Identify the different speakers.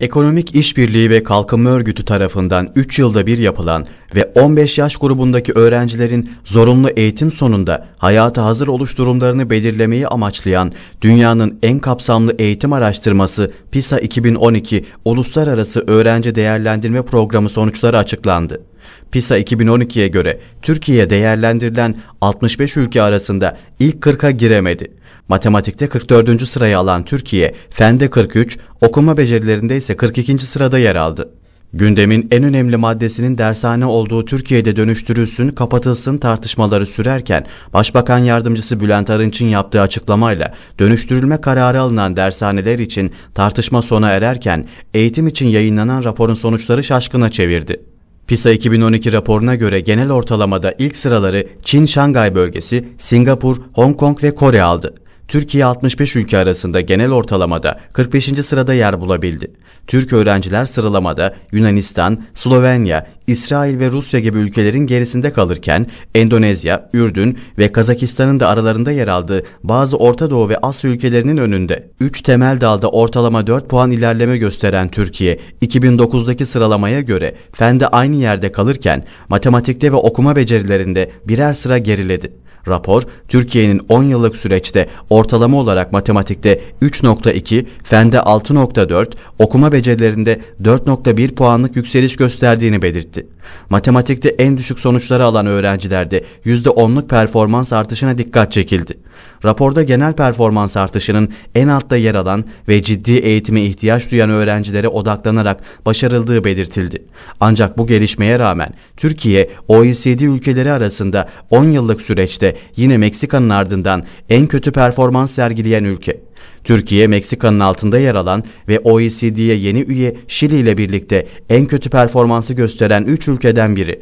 Speaker 1: Ekonomik İşbirliği ve Kalkınma Örgütü tarafından 3 yılda bir yapılan ve 15 yaş grubundaki öğrencilerin zorunlu eğitim sonunda hayata hazır oluş durumlarını belirlemeyi amaçlayan dünyanın en kapsamlı eğitim araştırması PISA 2012 Uluslararası Öğrenci Değerlendirme Programı sonuçları açıklandı. PISA 2012'ye göre Türkiye değerlendirilen 65 ülke arasında ilk 40'a giremedi. Matematikte 44. sırayı alan Türkiye, fende 43, okuma becerilerinde ise 42. sırada yer aldı. Gündemin en önemli maddesinin dershane olduğu Türkiye'de dönüştürülsün, kapatılsın tartışmaları sürerken Başbakan Yardımcısı Bülent Arınç'ın yaptığı açıklamayla dönüştürülme kararı alınan dershaneler için tartışma sona ererken eğitim için yayınlanan raporun sonuçları şaşkına çevirdi. PISA 2012 raporuna göre genel ortalamada ilk sıraları Çin Şangay bölgesi, Singapur, Hong Kong ve Kore aldı. Türkiye 65 ülke arasında genel ortalamada 45. sırada yer bulabildi. Türk öğrenciler sıralamada Yunanistan, Slovenya, İsrail ve Rusya gibi ülkelerin gerisinde kalırken Endonezya, Ürdün ve Kazakistan'ın da aralarında yer aldığı bazı Orta Doğu ve Asya ülkelerinin önünde. 3 temel dalda ortalama 4 puan ilerleme gösteren Türkiye, 2009'daki sıralamaya göre fende aynı yerde kalırken matematikte ve okuma becerilerinde birer sıra geriledi. Rapor, Türkiye'nin 10 yıllık süreçte ortalama olarak matematikte 3.2, fende 6.4, okuma becerilerinde 4.1 puanlık yükseliş gösterdiğini belirtti etti. Matematikte en düşük sonuçları alan öğrencilerde %10'luk performans artışına dikkat çekildi. Raporda genel performans artışının en altta yer alan ve ciddi eğitime ihtiyaç duyan öğrencilere odaklanarak başarıldığı belirtildi. Ancak bu gelişmeye rağmen Türkiye OECD ülkeleri arasında 10 yıllık süreçte yine Meksika'nın ardından en kötü performans sergileyen ülke. Türkiye, Meksika'nın altında yer alan ve OECD'ye yeni üye Şili ile birlikte en kötü performansı gösteren 3 ülkeden biri.